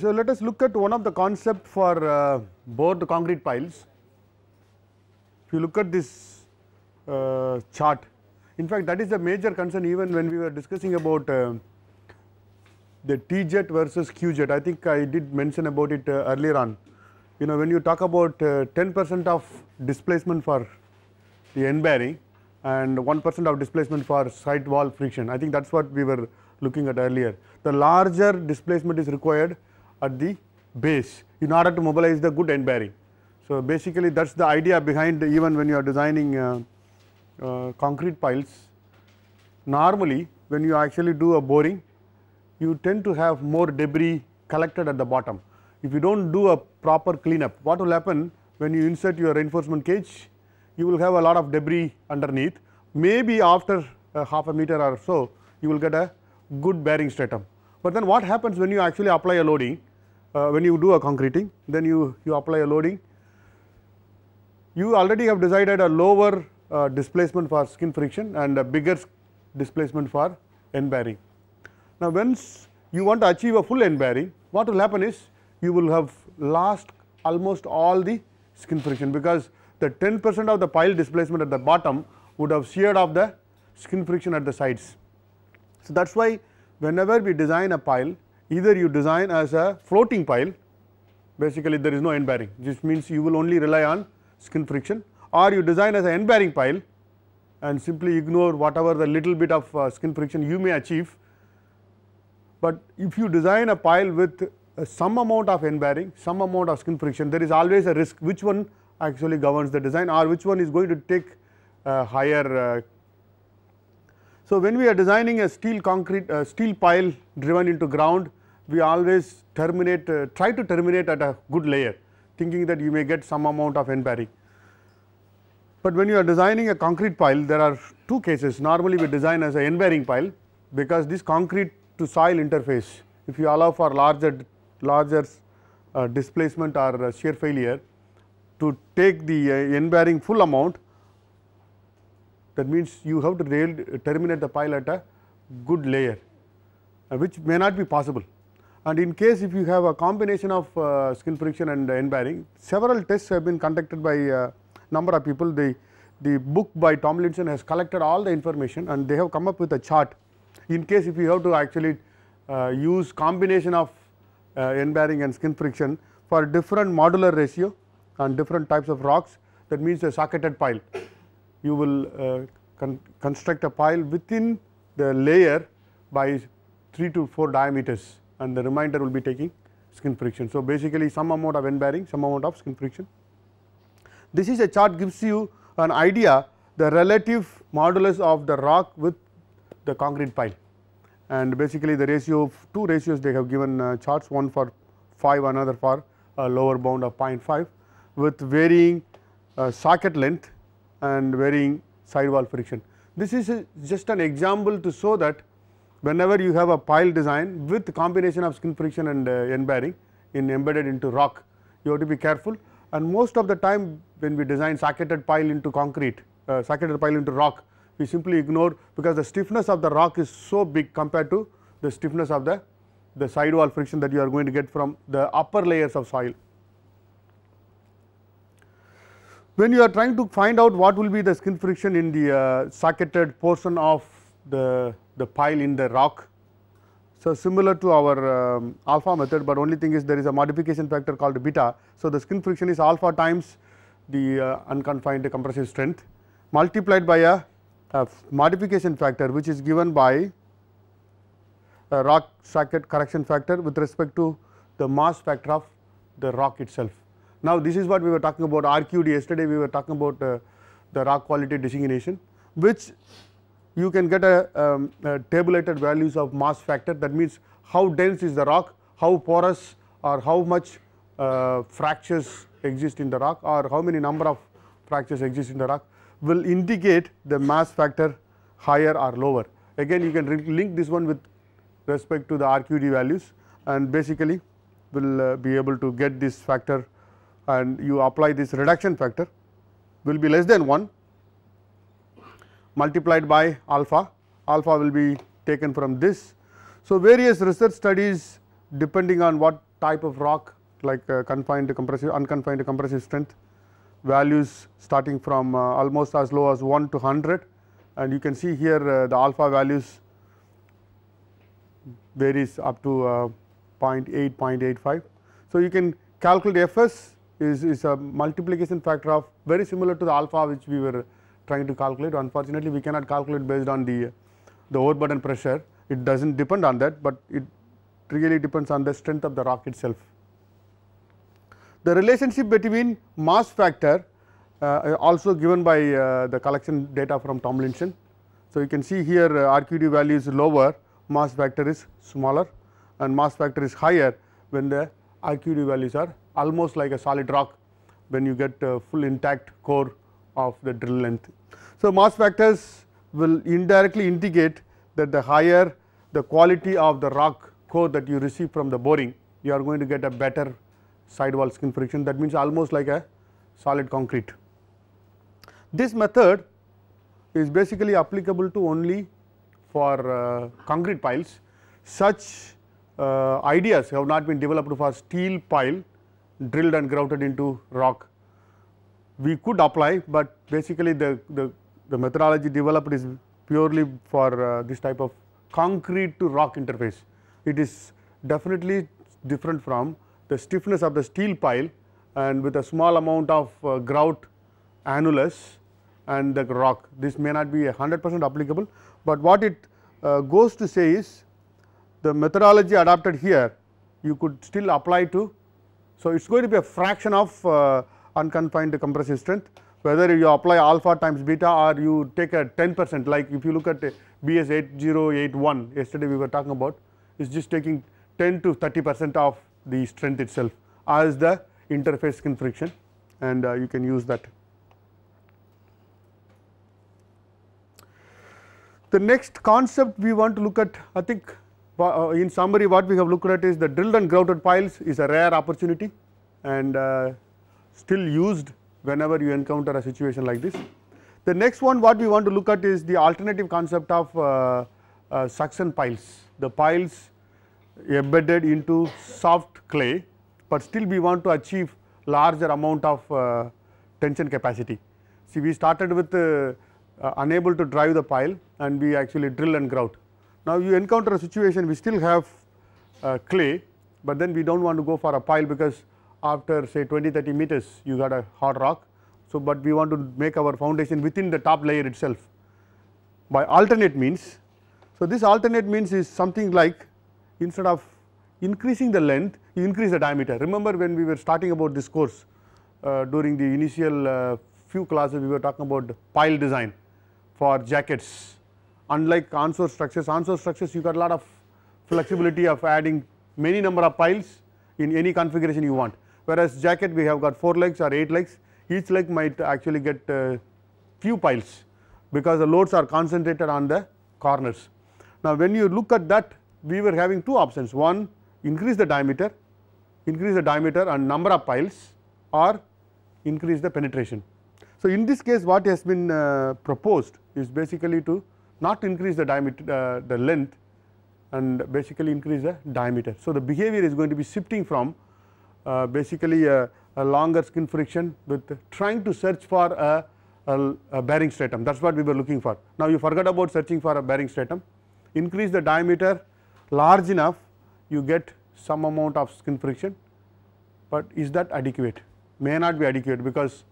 so let us look at one of the concept for uh, board concrete piles. If you look at this uh, chart, in fact that is the major concern even when we were discussing about uh, the T jet versus Q jet. I think I did mention about it uh, earlier on. You know when you talk about uh, 10 percent of displacement for the end bearing and 1 percent of displacement for side wall friction. I think that is what we were looking at earlier. The larger displacement is required at the base in order to mobilize the good end bearing. So, basically that is the idea behind even when you are designing uh, uh, concrete piles. Normally when you actually do a boring, you tend to have more debris collected at the bottom. If you do not do a proper cleanup, what will happen when you insert your reinforcement cage, you will have a lot of debris underneath. Maybe after a uh, half a meter or so, you will get a good bearing stratum. But then what happens when you actually apply a loading? uh, when you do a concreting, then you, you apply a loading. You already have decided a lower uh, displacement for skin friction and a bigger displacement for end bearing. Now, once you want to achieve a full end bearing, what will happen is you will have lost almost all the skin friction because the 10 percent of the pile displacement at the bottom would have sheared off the skin friction at the sides. So, that is why whenever we design a pile, either you design as a floating pile basically there is no end bearing this means you will only rely on skin friction or you design as an end bearing pile and simply ignore whatever the little bit of uh, skin friction you may achieve. But if you design a pile with uh, some amount of end bearing, some amount of skin friction, there is always a risk which one actually governs the design or which one is going to take uh, higher. Uh, so, when we are designing a steel concrete, uh, steel pile driven into ground, we always terminate, uh, try to terminate at a good layer thinking that you may get some amount of n bearing. But when you are designing a concrete pile, there are two cases. Normally, we design as an end bearing pile because this concrete to soil interface, if you allow for larger, larger uh, displacement or uh, shear failure to take the uh, n bearing full amount, that means you have to terminate the pile at a good layer, uh, which may not be possible. And in case if you have a combination of uh, friction and end bearing, several tests have been conducted by a uh, number of people. The, the book by Tomlinson has collected all the information and they have come up with a chart. In case if you have to actually uh, use combination of uh, end bearing and skin friction for different modular ratio and different types of rocks, that means a socketed pile. You will uh, con construct a pile within the layer by 3 to 4 diameters and the remainder will be taking skin friction. So, basically some amount of end bearing, some amount of skin friction. This is a chart gives you an idea the relative modulus of the rock with the concrete pile and basically the ratio of two ratios they have given uh, charts one for 5 another for a lower bound of 0.5 with varying uh, socket length and varying sidewall friction. This is a, just an example to show that whenever you have a pile design with combination of skin friction and uh, end bearing in embedded into rock, you have to be careful and most of the time when we design socketed pile into concrete, uh, socketed pile into rock, we simply ignore because the stiffness of the rock is so big compared to the stiffness of the, the sidewall friction that you are going to get from the upper layers of soil. When you are trying to find out what will be the skin friction in the uh, socketed portion of the, the pile in the rock. So, similar to our um, alpha method, but only thing is there is a modification factor called beta. So, the skin friction is alpha times the uh, unconfined compressive strength multiplied by a, a, modification factor which is given by a rock socket correction factor with respect to the mass factor of the rock itself. Now, this is what we were talking about RQD yesterday we were talking about uh, the rock quality designation which you can get a, um, a tabulated values of mass factor that means how dense is the rock, how porous or how much uh, fractures exist in the rock or how many number of fractures exist in the rock will indicate the mass factor higher or lower. Again you can link this one with respect to the RQD values and basically will uh, be able to get this factor and you apply this reduction factor will be less than 1 multiplied by alpha, alpha will be taken from this. So, various research studies depending on what type of rock like uh, confined to compressive, unconfined compressive strength values starting from uh, almost as low as 1 to 100 and you can see here uh, the alpha values varies up to uh, 0.8, 0.85. So, you can calculate Fs is, is a multiplication factor of very similar to the alpha which we were trying to calculate. Unfortunately, we cannot calculate based on the, the overburden pressure. It does not depend on that, but it really depends on the strength of the rock itself. The relationship between mass factor uh, uh also given by uh, the collection data from Tomlinson. So, you can see here uh, RQD value is lower, mass factor is smaller and mass factor is higher when the RQD values are almost like a solid rock when you get uh, full intact core of the drill length. So, mass factors will indirectly indicate that the higher the quality of the rock core that you receive from the boring, you are going to get a better sidewall skin friction that means almost like a solid concrete. This method is basically applicable to only for uh, concrete piles. Such uh, ideas have not been developed for steel pile drilled and grouted into rock we could apply, but basically the, the, the methodology developed is purely for uh, this type of concrete to rock interface. It is definitely different from the stiffness of the steel pile and with a small amount of uh, grout annulus and the rock. This may not be 100 percent applicable, but what it uh, goes to say is the methodology adopted here you could still apply to. So, it is going to be a fraction of uh, unconfined compressive strength whether you apply alpha times beta or you take a 10 percent like if you look at BS 8081 yesterday we were talking about is just taking 10 to 30 percent of the strength itself as the interface skin friction and uh, you can use that. The next concept we want to look at I think uh, in summary what we have looked at is the drilled and grouted piles is a rare opportunity and uh, still used whenever you encounter a situation like this. The next one what we want to look at is the alternative concept of uh, uh, suction piles, the piles embedded into soft clay, but still we want to achieve larger amount of uh, tension capacity. See we started with uh, uh, unable to drive the pile and we actually drill and grout. Now you encounter a situation we still have uh, clay, but then we do not want to go for a pile because after say 20 30 meters you got a hard rock. So, but we want to make our foundation within the top layer itself by alternate means. So, this alternate means is something like instead of increasing the length you increase the diameter. Remember when we were starting about this course uh, during the initial uh, few classes we were talking about pile design for jackets. Unlike onshore structures, onshore structures you got a lot of flexibility of adding many number of piles in any configuration you want. Whereas jacket we have got 4 legs or 8 legs, each leg might actually get uh, few piles because the loads are concentrated on the corners. Now, when you look at that we were having two options one increase the diameter, increase the diameter and number of piles or increase the penetration. So, in this case what has been uh, proposed is basically to not increase the diameter uh, the length and basically increase the diameter. So, the behavior is going to be shifting from uh, basically a, a, longer skin friction with trying to search for a, a, a bearing stratum that is what we were looking for. Now you forgot about searching for a bearing stratum increase the diameter large enough you get some amount of skin friction but is that adequate may not be adequate because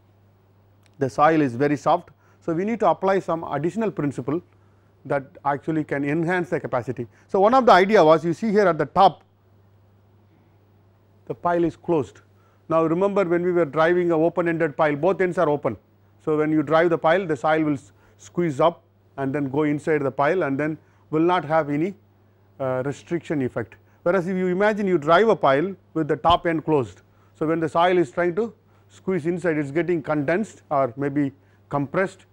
the soil is very soft. So, we need to apply some additional principle that actually can enhance the capacity. So, one of the idea was you see here at the top the pile is closed. Now, remember when we were driving a open ended pile both ends are open. So, when you drive the pile the soil will squeeze up and then go inside the pile and then will not have any uh, restriction effect. Whereas, if you imagine you drive a pile with the top end closed. So, when the soil is trying to squeeze inside it is getting condensed or maybe compressed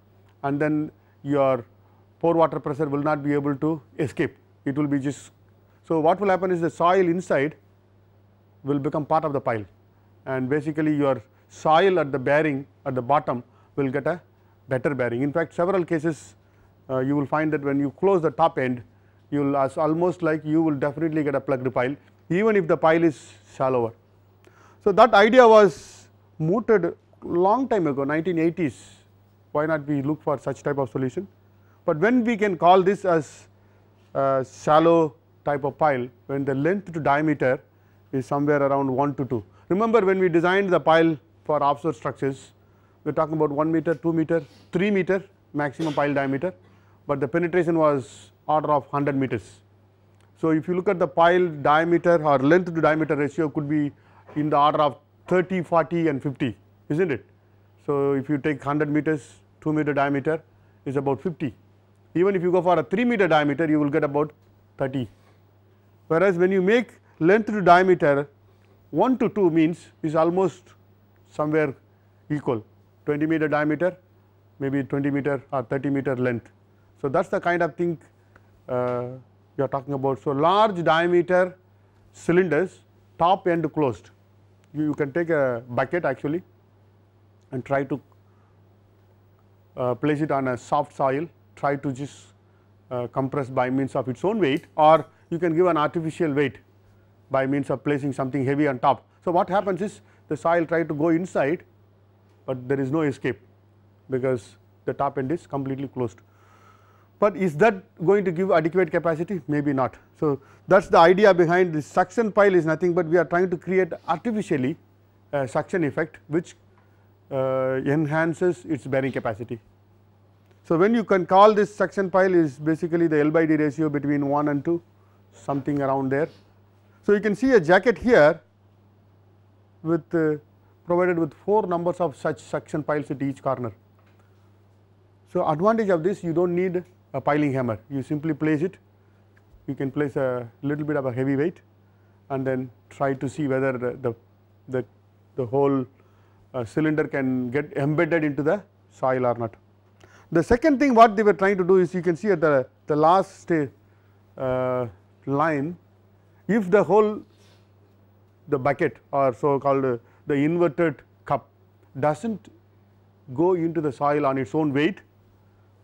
and then your pore water pressure will not be able to escape it will be just. So, what will happen is the soil inside will become part of the pile and basically your soil at the bearing at the bottom will get a better bearing. In fact, several cases uh, you will find that when you close the top end you will as almost like you will definitely get a plugged pile even if the pile is shallower. So, that idea was mooted long time ago 1980s why not we look for such type of solution. But when we can call this as a shallow type of pile when the length to diameter is somewhere around 1 to 2. Remember when we designed the pile for offshore structures, we are talking about 1 meter, 2 meter, 3 meter maximum pile diameter, but the penetration was order of 100 meters. So, if you look at the pile diameter or length to diameter ratio could be in the order of 30, 40 and 50, is not it? So, if you take 100 meters, 2 meter diameter is about 50. Even if you go for a 3 meter diameter, you will get about 30. Whereas, when you make length to diameter 1 to 2 means is almost somewhere equal 20 meter diameter maybe 20 meter or 30 meter length. So, that is the kind of thing uh, you are talking about. So, large diameter cylinders top end closed you, you can take a bucket actually and try to uh, place it on a soft soil try to just uh, compress by means of its own weight or you can give an artificial weight by means of placing something heavy on top. So, what happens is the soil try to go inside, but there is no escape because the top end is completely closed. But is that going to give adequate capacity? Maybe not. So, that is the idea behind this suction pile is nothing but we are trying to create artificially a suction effect which uh, enhances its bearing capacity. So, when you can call this suction pile is basically the L by D ratio between 1 and 2 something around there so, you can see a jacket here with uh, provided with 4 numbers of such suction piles at each corner. So, advantage of this you do not need a piling hammer you simply place it you can place a little bit of a heavy weight and then try to see whether the, the, the, the whole uh, cylinder can get embedded into the soil or not. The second thing what they were trying to do is you can see at the, the last uh, line if the whole the bucket or so called uh, the inverted cup does not go into the soil on its own weight,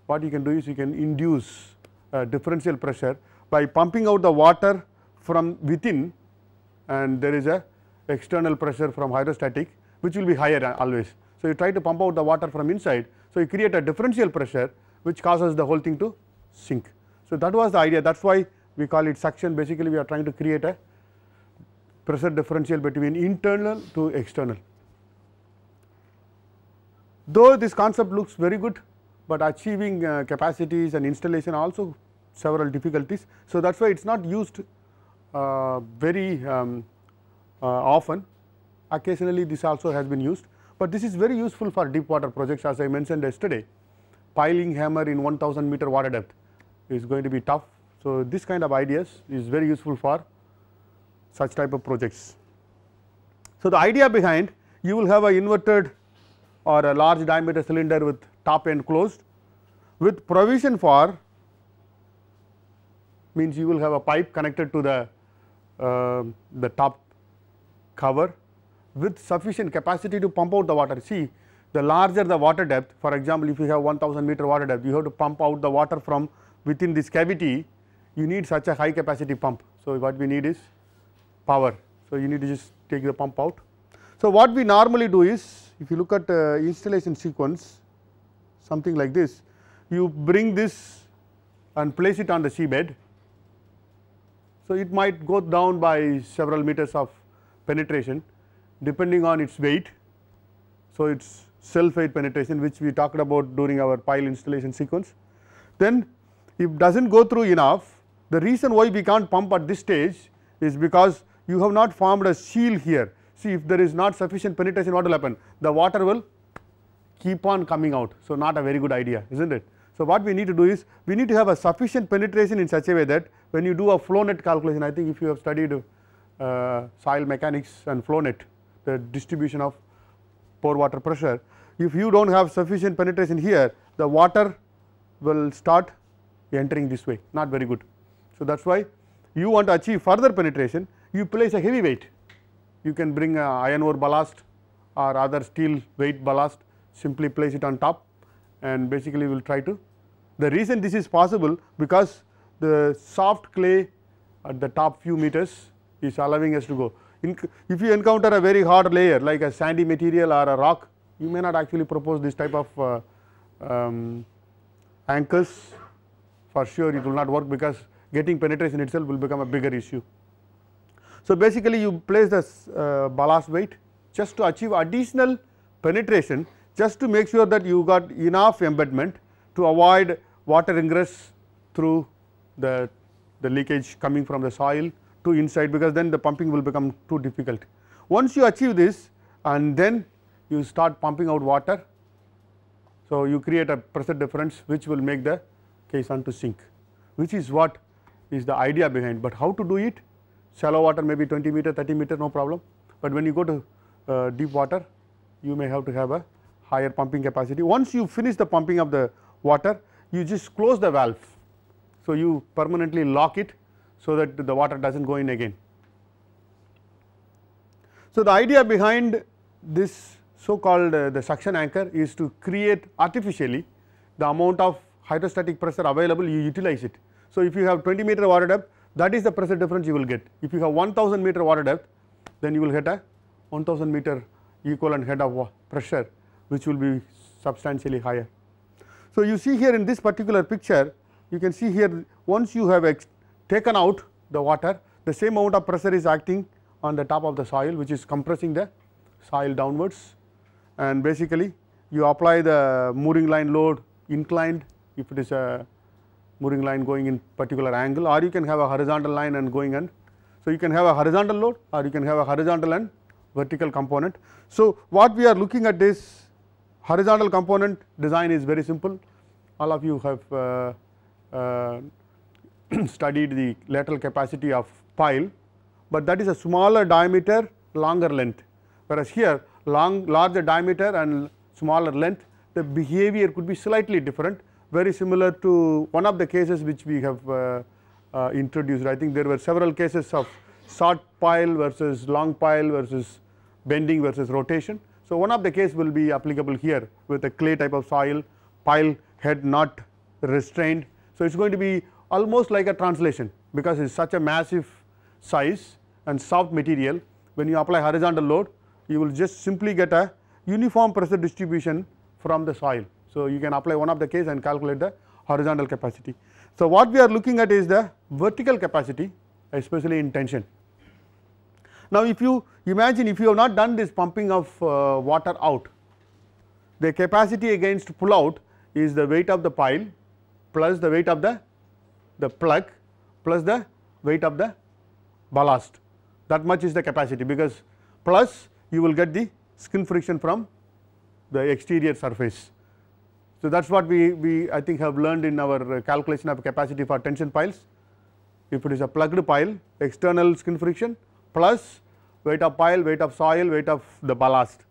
what you can do is you can induce a differential pressure by pumping out the water from within and there is a external pressure from hydrostatic which will be higher uh, always. So, you try to pump out the water from inside. So, you create a differential pressure which causes the whole thing to sink. So, that was the idea that is why we call it suction basically we are trying to create a pressure differential between internal to external. Though this concept looks very good, but achieving uh, capacities and installation also several difficulties. So, that is why it is not used uh, very um, uh, often occasionally this also has been used, but this is very useful for deep water projects as I mentioned yesterday piling hammer in 1000 meter water depth is going to be tough so, this kind of ideas is very useful for such type of projects. So, the idea behind you will have a inverted or a large diameter cylinder with top end closed with provision for means you will have a pipe connected to the, uh, the top cover with sufficient capacity to pump out the water. See the larger the water depth for example, if you have 1000 meter water depth you have to pump out the water from within this cavity you need such a high capacity pump. So, what we need is power. So, you need to just take the pump out. So, what we normally do is if you look at uh, installation sequence something like this, you bring this and place it on the seabed. So, it might go down by several meters of penetration depending on its weight. So, it is self weight penetration which we talked about during our pile installation sequence. Then, if does not go through enough, the reason why we can't pump at this stage is because you have not formed a seal here. See if there is not sufficient penetration what will happen? The water will keep on coming out. So, not a very good idea is not it. So, what we need to do is we need to have a sufficient penetration in such a way that when you do a flow net calculation I think if you have studied uh, soil mechanics and flow net the distribution of pore water pressure if you do not have sufficient penetration here the water will start entering this way not very good. So, that is why you want to achieve further penetration, you place a heavy weight. You can bring iron ore ballast or other steel weight ballast, simply place it on top and basically we will try to. The reason this is possible because the soft clay at the top few meters is allowing us to go. In, if you encounter a very hard layer like a sandy material or a rock, you may not actually propose this type of uh, um, anchors for sure it will not work because getting penetration itself will become a bigger issue. So, basically you place this uh, ballast weight just to achieve additional penetration just to make sure that you got enough embedment to avoid water ingress through the, the leakage coming from the soil to inside because then the pumping will become too difficult. Once you achieve this and then you start pumping out water. So, you create a pressure difference which will make the caisson to sink which is what is the idea behind, but how to do it? Shallow water maybe 20 meter, 30 meter, no problem. But when you go to uh, deep water, you may have to have a higher pumping capacity. Once you finish the pumping of the water, you just close the valve. So, you permanently lock it so that the water does not go in again. So, the idea behind this so called uh, the suction anchor is to create artificially the amount of hydrostatic pressure available you utilize it. So, if you have 20 meter water depth that is the pressure difference you will get. If you have 1000 meter water depth then you will get a 1000 meter equivalent head of pressure which will be substantially higher. So, you see here in this particular picture you can see here once you have taken out the water the same amount of pressure is acting on the top of the soil which is compressing the soil downwards and basically you apply the mooring line load inclined if it is a moving line going in particular angle or you can have a horizontal line and going and so you can have a horizontal load or you can have a horizontal and vertical component. So, what we are looking at this horizontal component design is very simple all of you have uh, uh, studied the lateral capacity of pile, but that is a smaller diameter longer length whereas here long larger diameter and smaller length the behavior could be slightly different very similar to one of the cases which we have uh, uh, introduced. I think there were several cases of short pile versus long pile versus bending versus rotation. So, one of the case will be applicable here with a clay type of soil pile head not restrained. So, it is going to be almost like a translation because it is such a massive size and soft material when you apply horizontal load you will just simply get a uniform pressure distribution from the soil. So, you can apply one of the case and calculate the horizontal capacity. So, what we are looking at is the vertical capacity especially in tension. Now, if you imagine if you have not done this pumping of uh, water out, the capacity against pull out is the weight of the pile plus the weight of the, the plug plus the weight of the ballast that much is the capacity because plus you will get the skin friction from the exterior surface. So that is what we, we I think have learned in our uh, calculation of capacity for tension piles. If it is a plugged pile, external skin friction plus weight of pile, weight of soil, weight of the ballast.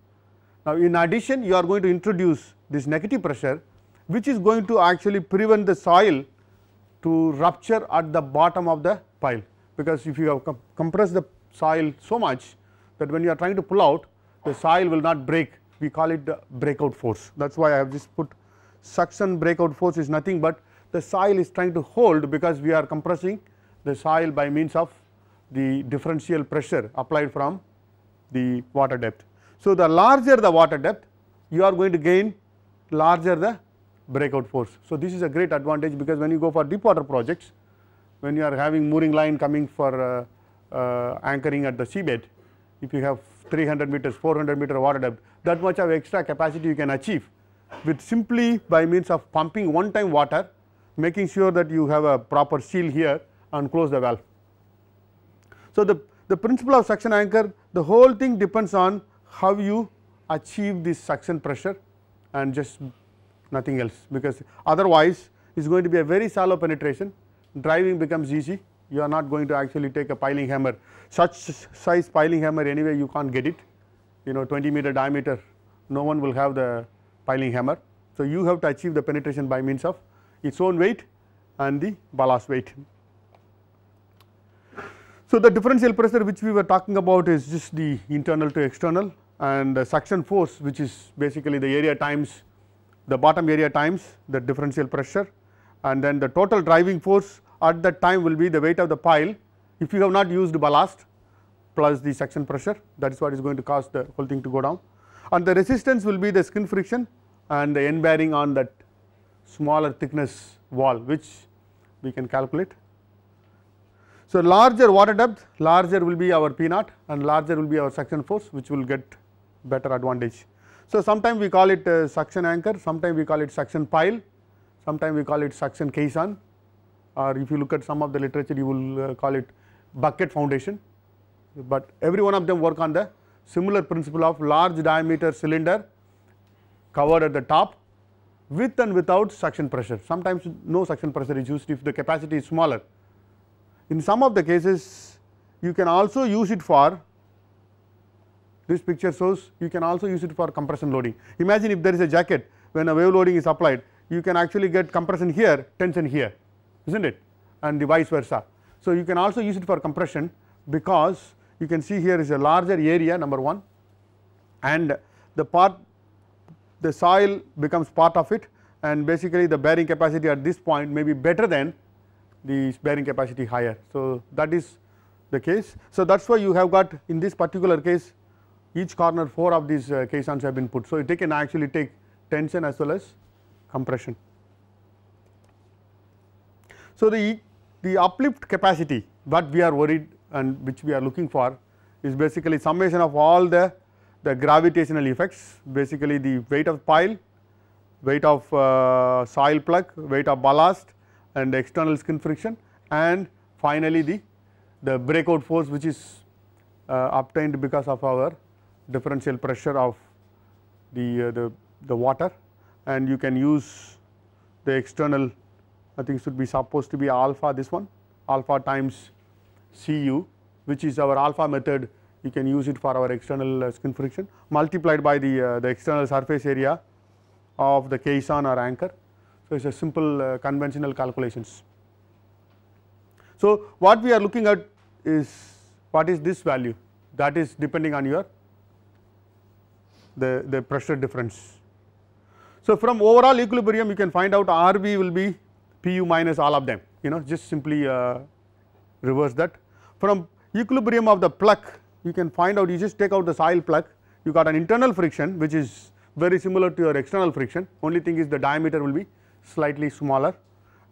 Now in addition you are going to introduce this negative pressure which is going to actually prevent the soil to rupture at the bottom of the pile because if you have compressed the soil so much that when you are trying to pull out the soil will not break we call it the uh, breakout force that is why I have just put suction breakout force is nothing but the soil is trying to hold because we are compressing the soil by means of the differential pressure applied from the water depth. So, the larger the water depth you are going to gain larger the breakout force. So, this is a great advantage because when you go for deep water projects when you are having mooring line coming for uh, uh, anchoring at the seabed if you have 300 meters 400 meter water depth that much of extra capacity you can achieve with simply by means of pumping one time water making sure that you have a proper seal here and close the valve. So, the, the principle of suction anchor the whole thing depends on how you achieve this suction pressure and just nothing else because otherwise it is going to be a very shallow penetration driving becomes easy you are not going to actually take a piling hammer such size piling hammer anyway you can't get it you know 20 meter diameter no one will have the piling hammer. So, you have to achieve the penetration by means of its own weight and the ballast weight. So, the differential pressure which we were talking about is just the internal to external and the suction force which is basically the area times the bottom area times the differential pressure and then the total driving force at that time will be the weight of the pile if you have not used ballast plus the suction pressure that is what is going to cause the whole thing to go down and the resistance will be the skin friction and the n bearing on that smaller thickness wall which we can calculate. So, larger water depth larger will be our P naught and larger will be our suction force which will get better advantage. So, sometimes we call it uh, suction anchor, sometimes we call it suction pile, sometimes we call it suction caisson or if you look at some of the literature you will uh, call it bucket foundation, but every one of them work on the similar principle of large diameter cylinder Covered at the top with and without suction pressure. Sometimes no suction pressure is used if the capacity is smaller. In some of the cases, you can also use it for this picture shows you can also use it for compression loading. Imagine if there is a jacket when a wave loading is applied, you can actually get compression here, tension here, is not it and the vice versa. So, you can also use it for compression because you can see here is a larger area number 1 and the part the soil becomes part of it and basically the bearing capacity at this point may be better than the bearing capacity higher. So, that is the case. So, that is why you have got in this particular case each corner 4 of these uh, caissons have been put. So, it can actually take tension as well as compression. So, the, the uplift capacity what we are worried and which we are looking for is basically summation of all the the gravitational effects basically the weight of pile, weight of uh, soil plug, weight of ballast and external skin friction and finally, the, the breakout force which is uh, obtained because of our differential pressure of the, uh, the, the water and you can use the external I think should be supposed to be alpha this one alpha times Cu which is our alpha method we can use it for our external uh, skin friction multiplied by the, uh, the external surface area of the caisson or anchor. So, it is a simple uh, conventional calculations. So, what we are looking at is what is this value that is depending on your the, the pressure difference. So, from overall equilibrium you can find out RB will be PU minus all of them you know just simply uh, reverse that. From equilibrium of the pluck you can find out you just take out the soil plug you got an internal friction which is very similar to your external friction only thing is the diameter will be slightly smaller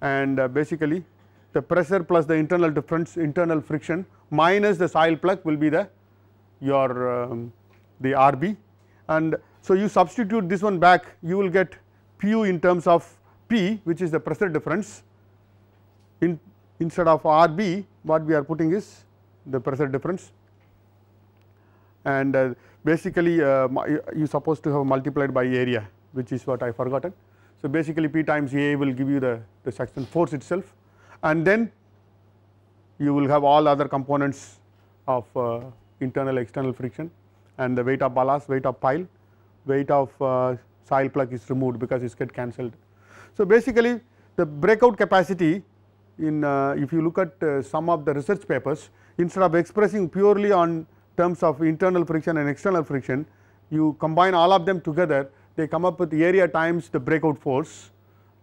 and uh, basically the pressure plus the internal difference internal friction minus the soil plug will be the your um, the RB and so you substitute this one back you will get pu in terms of P which is the pressure difference in instead of RB what we are putting is the pressure difference and uh, basically uh, you are supposed to have multiplied by area which is what I forgotten. So, basically P times A will give you the, the suction force itself and then you will have all other components of uh, internal external friction and the weight of ballast, weight of pile, weight of uh, plug is removed because it get cancelled. So, basically the breakout capacity in uh, if you look at uh, some of the research papers instead of expressing purely on terms of internal friction and external friction, you combine all of them together, they come up with area times the breakout force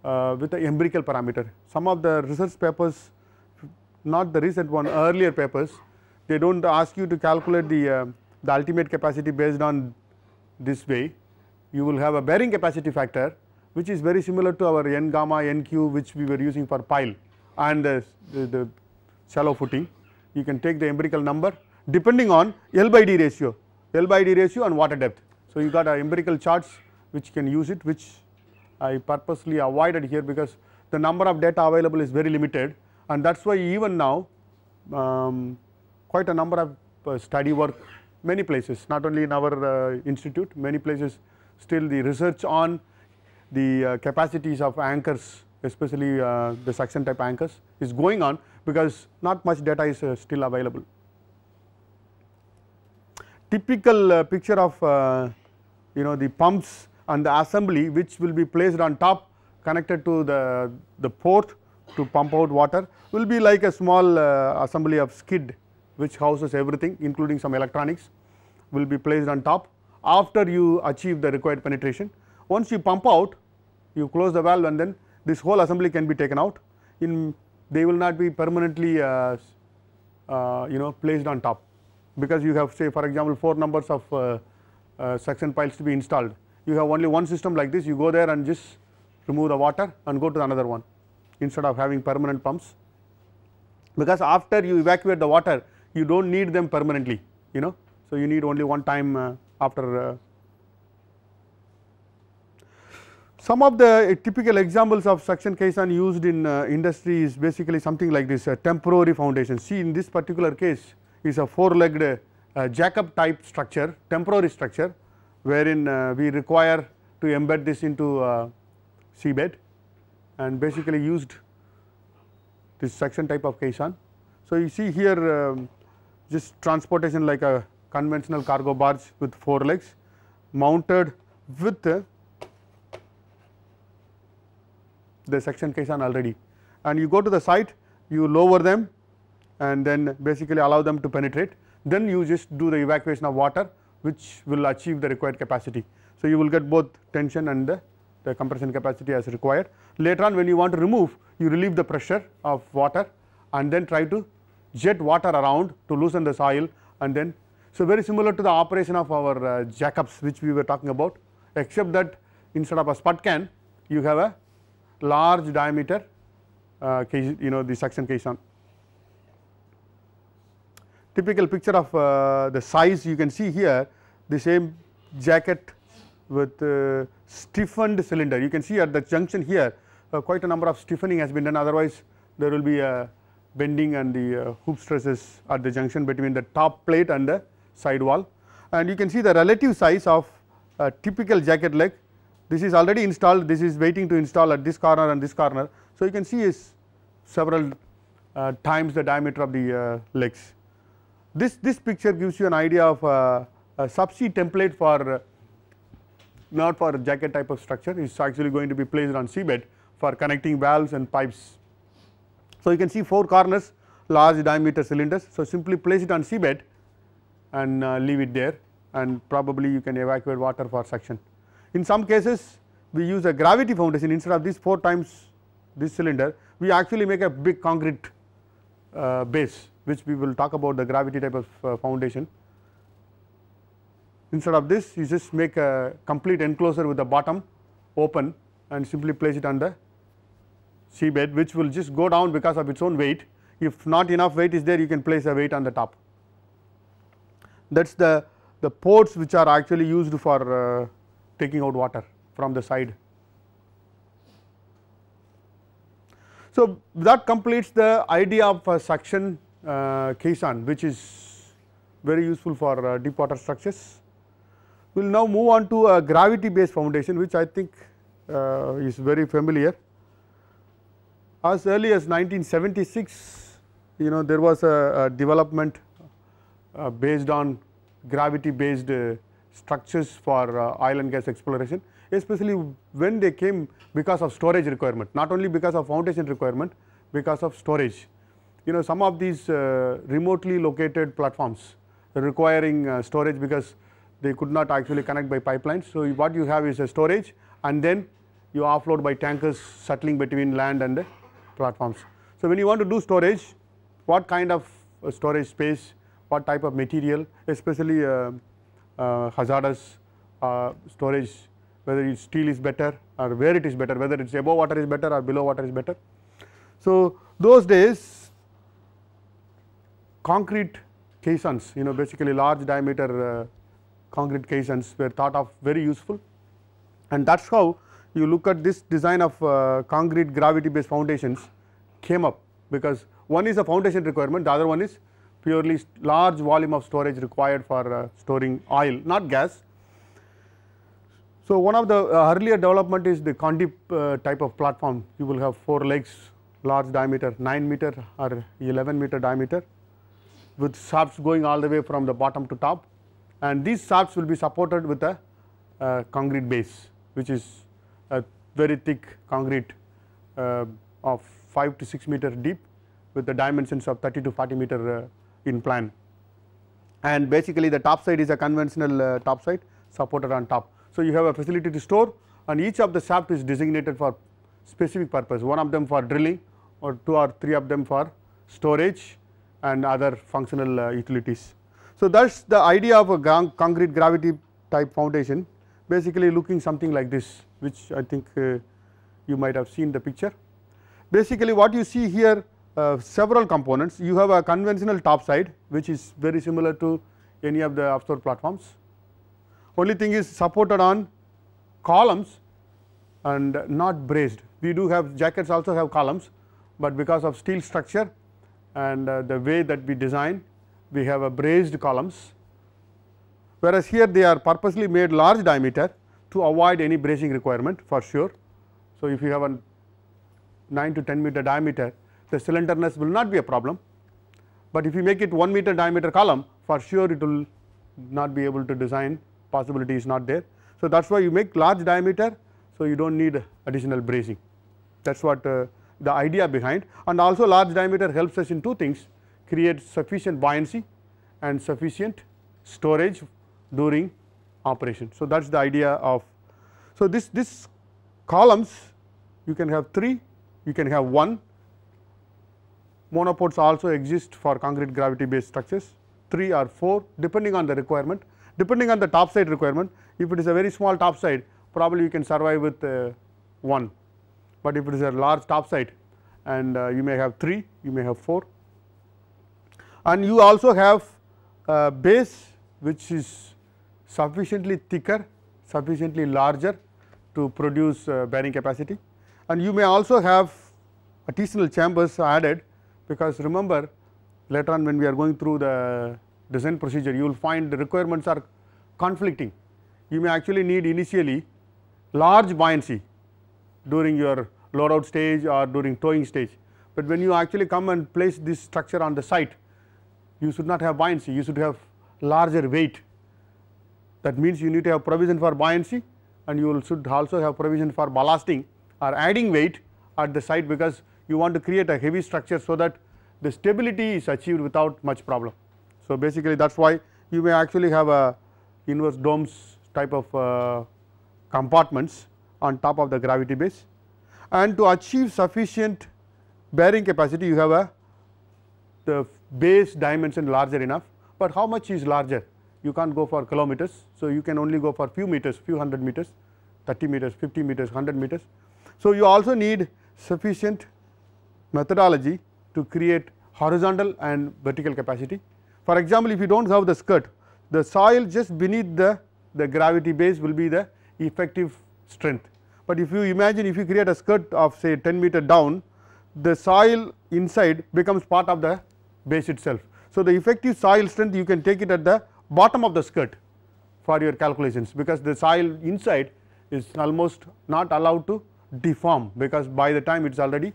uh, with the empirical parameter. Some of the research papers, not the recent one, earlier papers, they do not ask you to calculate the, uh, the ultimate capacity based on this way. You will have a bearing capacity factor which is very similar to our n gamma nq which we were using for pile and the, the, the shallow footing. You can take the empirical number depending on L by D ratio, L by D ratio and water depth. So, you got empirical charts which can use it which I purposely avoided here because the number of data available is very limited and that is why even now um, quite a number of uh, study work many places not only in our uh, institute many places still the research on the uh, capacities of anchors especially uh, the suction type anchors is going on because not much data is uh, still available typical uh, picture of uh, you know the pumps and the assembly which will be placed on top connected to the, the port to pump out water will be like a small uh, assembly of skid which houses everything including some electronics will be placed on top after you achieve the required penetration. Once you pump out you close the valve and then this whole assembly can be taken out in they will not be permanently uh, uh, you know placed on top because you have say for example 4 numbers of uh, uh, suction piles to be installed. You have only one system like this you go there and just remove the water and go to another one instead of having permanent pumps because after you evacuate the water you do not need them permanently you know. So, you need only one time uh, after uh, some of the uh, typical examples of suction caisson used in uh, industry is basically something like this uh, temporary foundation. See in this particular case is a four legged uh, Jacob type structure, temporary structure wherein uh, we require to embed this into uh, seabed and basically used this section type of caisson. So, you see here um, this just transportation like a conventional cargo barge with four legs mounted with uh, the section caisson already and you go to the site you lower them and then basically allow them to penetrate. Then you just do the evacuation of water which will achieve the required capacity. So, you will get both tension and the, the compression capacity as required. Later on when you want to remove, you relieve the pressure of water and then try to jet water around to loosen the soil and then. So, very similar to the operation of our uh, Jacobs which we were talking about except that instead of a spud can you have a large diameter uh, case, you know the suction caisson typical picture of uh, the size you can see here the same jacket with uh, stiffened cylinder. You can see at the junction here uh, quite a number of stiffening has been done otherwise there will be a bending and the uh, hoop stresses at the junction between the top plate and the side wall. And you can see the relative size of a typical jacket leg. This is already installed, this is waiting to install at this corner and this corner. So, you can see is several uh, times the diameter of the uh, legs. This, this picture gives you an idea of a, a subsea template for not for jacket type of structure it is actually going to be placed on seabed for connecting valves and pipes. So, you can see 4 corners large diameter cylinders. So, simply place it on seabed and uh, leave it there and probably you can evacuate water for suction. In some cases we use a gravity foundation instead of this 4 times this cylinder we actually make a big concrete uh, base which we will talk about the gravity type of uh, foundation. Instead of this you just make a complete enclosure with the bottom open and simply place it on the seabed which will just go down because of its own weight. If not enough weight is there you can place a weight on the top. That is the, the ports which are actually used for uh, taking out water from the side. So, that completes the idea of suction uh, caisson which is very useful for uh, deep water structures. We will now move on to a gravity based foundation which I think uh, is very familiar. As early as 1976 you know there was a, a development uh, based on gravity based uh, structures for uh, oil and gas exploration especially when they came because of storage requirement not only because of foundation requirement because of storage you know, some of these uh, remotely located platforms requiring uh, storage because they could not actually connect by pipelines. So, what you have is a storage and then you offload by tankers settling between land and the platforms. So, when you want to do storage, what kind of uh, storage space, what type of material, especially uh, uh, hazardous uh, storage, whether steel is better or where it is better, whether it is above water is better or below water is better. So, those days concrete caissons, you know, basically large diameter uh, concrete caissons were thought of very useful. And that is how you look at this design of uh, concrete gravity based foundations came up because one is a foundation requirement, the other one is purely large volume of storage required for uh, storing oil, not gas. So, one of the uh, earlier development is the condip uh, type of platform, you will have 4 legs large diameter 9 meter or 11 meter diameter with shafts going all the way from the bottom to top and these shafts will be supported with a uh, concrete base which is a very thick concrete uh, of 5 to 6 meter deep with the dimensions of 30 to 40 meter uh, in plan. And basically the top side is a conventional uh, top side supported on top. So, you have a facility to store and each of the shaft is designated for specific purpose one of them for drilling or two or three of them for storage and other functional uh, utilities. So, that is the idea of a concrete gravity type foundation basically looking something like this which I think uh, you might have seen the picture. Basically what you see here uh, several components you have a conventional top side which is very similar to any of the offshore platforms. Only thing is supported on columns and not braced we do have jackets also have columns but because of steel structure and uh, the way that we design we have a braced columns whereas here they are purposely made large diameter to avoid any bracing requirement for sure. So, if you have a 9 to 10 meter diameter the cylinderness will not be a problem, but if you make it 1 meter diameter column for sure it will not be able to design possibility is not there. So, that is why you make large diameter. So, you do not need additional bracing that is what uh, the idea behind and also large diameter helps us in two things create sufficient buoyancy and sufficient storage during operation. So, that is the idea of. So, this, this columns you can have 3, you can have 1, monopods also exist for concrete gravity based structures 3 or 4 depending on the requirement, depending on the top side requirement if it is a very small top side probably you can survive with uh, 1 but if it is a large top side and uh, you may have 3, you may have 4 and you also have a uh, base which is sufficiently thicker, sufficiently larger to produce uh, bearing capacity and you may also have additional chambers added because remember later on when we are going through the design procedure you will find the requirements are conflicting. You may actually need initially large buoyancy during your load out stage or during towing stage. But when you actually come and place this structure on the site, you should not have buoyancy, you should have larger weight. That means you need to have provision for buoyancy and you should also have provision for ballasting or adding weight at the site because you want to create a heavy structure so that the stability is achieved without much problem. So, basically that is why you may actually have a inverse domes type of uh, compartments on top of the gravity base and to achieve sufficient bearing capacity you have a the base dimension larger enough, but how much is larger? You can't go for kilometers. So, you can only go for few meters, few hundred meters, 30 meters, 50 meters, 100 meters. So, you also need sufficient methodology to create horizontal and vertical capacity. For example, if you do not have the skirt, the soil just beneath the, the gravity base will be the effective strength but if you imagine if you create a skirt of say 10 meter down, the soil inside becomes part of the base itself. So, the effective soil strength you can take it at the bottom of the skirt for your calculations because the soil inside is almost not allowed to deform because by the time it is already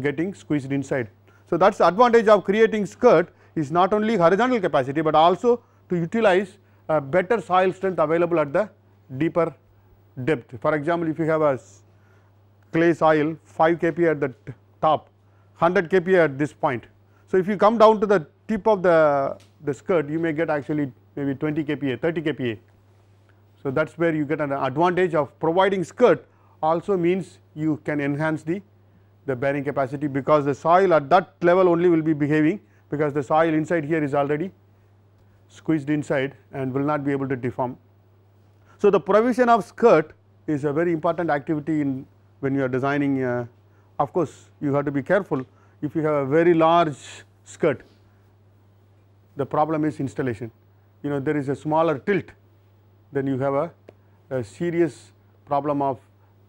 getting squeezed inside. So, that is the advantage of creating skirt is not only horizontal capacity, but also to utilize a better soil strength available at the deeper depth. For example, if you have a clay soil 5 kPa at the top, 100 kPa at this point. So, if you come down to the tip of the, the skirt, you may get actually maybe 20 kPa, 30 kPa. So, that is where you get an advantage of providing skirt also means you can enhance the, the bearing capacity because the soil at that level only will be behaving because the soil inside here is already squeezed inside and will not be able to deform so, the provision of skirt is a very important activity in when you are designing uh, of course, you have to be careful if you have a very large skirt the problem is installation you know there is a smaller tilt then you have a, a serious problem of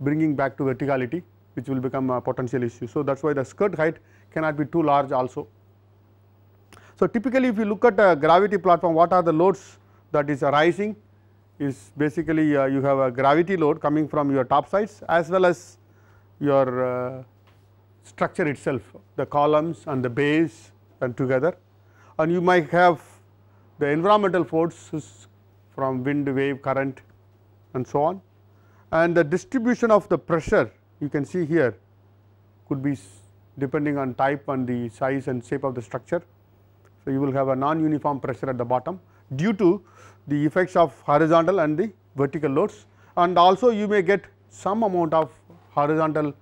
bringing back to verticality which will become a potential issue. So, that is why the skirt height cannot be too large also. So, typically if you look at a uh, gravity platform what are the loads that is arising is basically uh, you have a gravity load coming from your top sides as well as your uh, structure itself the columns and the base and together and you might have the environmental forces from wind wave current and so on and the distribution of the pressure you can see here could be depending on type and the size and shape of the structure. So, you will have a non uniform pressure at the bottom due to the effects of horizontal and the vertical loads and also you may get some amount of horizontal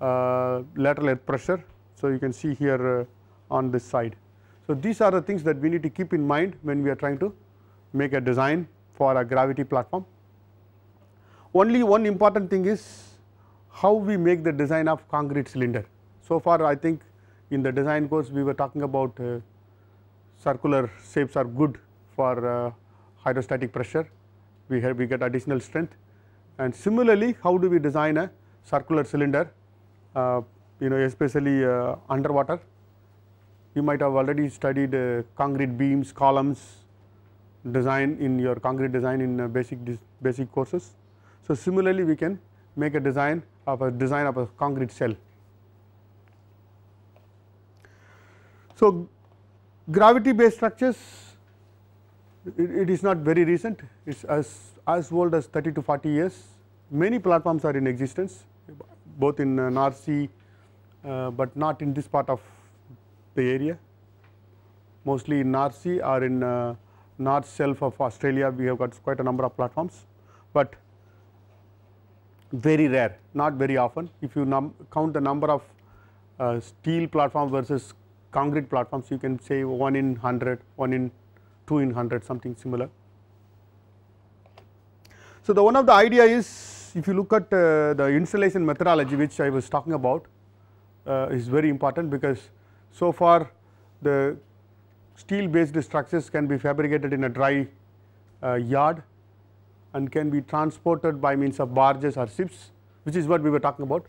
uh, lateral earth pressure. So, you can see here uh, on this side. So, these are the things that we need to keep in mind when we are trying to make a design for a gravity platform. Only one important thing is how we make the design of concrete cylinder. So far I think in the design course we were talking about uh, circular shapes are good for uh, hydrostatic pressure, we, have, we get additional strength. And similarly, how do we design a circular cylinder, uh, you know especially uh, underwater. You might have already studied concrete beams, columns, design in your concrete design in basic basic courses. So similarly, we can make a design of a design of a concrete cell. So gravity based structures it, it is not very recent, it is as, as old as 30 to 40 years. Many platforms are in existence, both in uh, North Sea, uh, but not in this part of the area. Mostly in North Sea or in uh, North Shelf of Australia, we have got quite a number of platforms, but very rare, not very often. If you count the number of uh, steel platform versus concrete platforms, you can say 1 in 100, 1 in 2 in 100 something similar. So, the one of the idea is if you look at uh, the installation methodology which I was talking about uh, is very important because so far the steel based structures can be fabricated in a dry uh, yard and can be transported by means of barges or ships which is what we were talking about.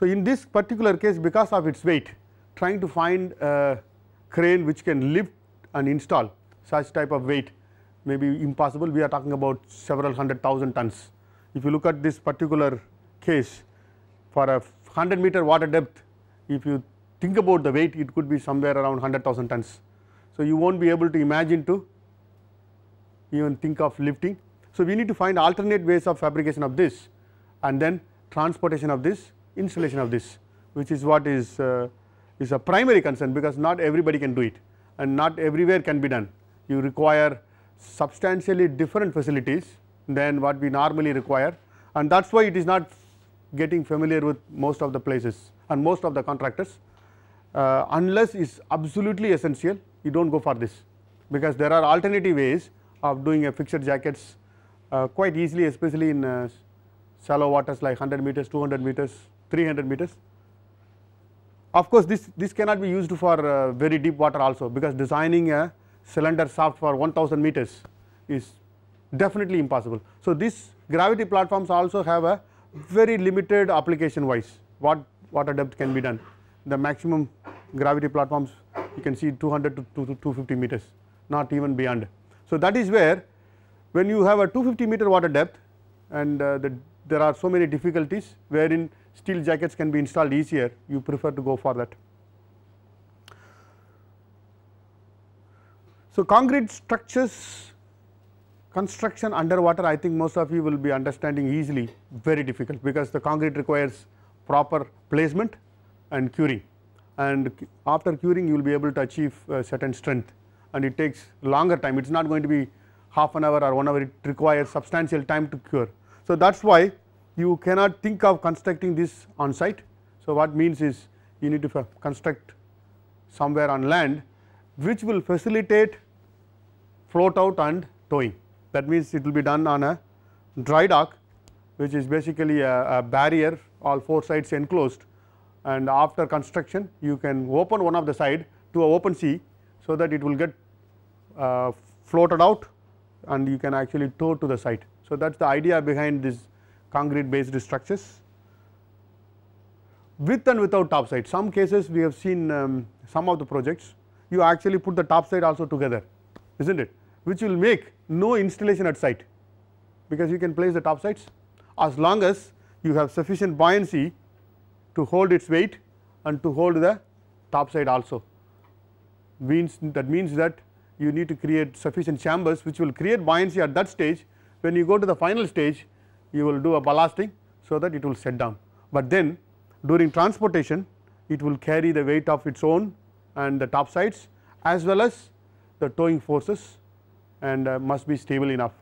So, in this particular case because of its weight trying to find a crane which can lift and install such type of weight may be impossible. We are talking about several hundred thousand tons. If you look at this particular case for a 100 meter water depth, if you think about the weight, it could be somewhere around 100,000 tons. So, you won't be able to imagine to even think of lifting. So, we need to find alternate ways of fabrication of this and then transportation of this, installation of this, which is what is, uh, is a primary concern because not everybody can do it and not everywhere can be done you require substantially different facilities than what we normally require and that is why it is not getting familiar with most of the places and most of the contractors. Uh, unless is absolutely essential, you do not go for this because there are alternative ways of doing a fixed jackets uh, quite easily especially in uh, shallow waters like 100 meters, 200 meters, 300 meters. Of course, this, this cannot be used for uh, very deep water also because designing a cylinder shaft for 1000 meters is definitely impossible. So, these gravity platforms also have a very limited application wise what water depth can be done. The maximum gravity platforms you can see 200 to 250 meters not even beyond. So, that is where when you have a 250 meter water depth and uh, the, there are so many difficulties wherein steel jackets can be installed easier you prefer to go for that. So, concrete structures construction underwater I think most of you will be understanding easily very difficult because the concrete requires proper placement and curing and after curing you will be able to achieve certain strength and it takes longer time it is not going to be half an hour or one hour it requires substantial time to cure. So, that is why you cannot think of constructing this on site. So, what means is you need to construct somewhere on land which will facilitate float out and towing. That means, it will be done on a dry dock which is basically a, a barrier all four sides enclosed and after construction you can open one of the side to a open sea so that it will get uh, floated out and you can actually tow to the site. So, that is the idea behind these concrete based structures with and without topside. Some cases we have seen um, some of the projects you actually put the top side also together, is not it, which will make no installation at site, because you can place the top sides as long as you have sufficient buoyancy to hold its weight and to hold the top side also. Means that means that you need to create sufficient chambers which will create buoyancy at that stage. When you go to the final stage, you will do a ballasting so that it will set down. But then during transportation, it will carry the weight of its own and the top sides as well as the towing forces and uh, must be stable enough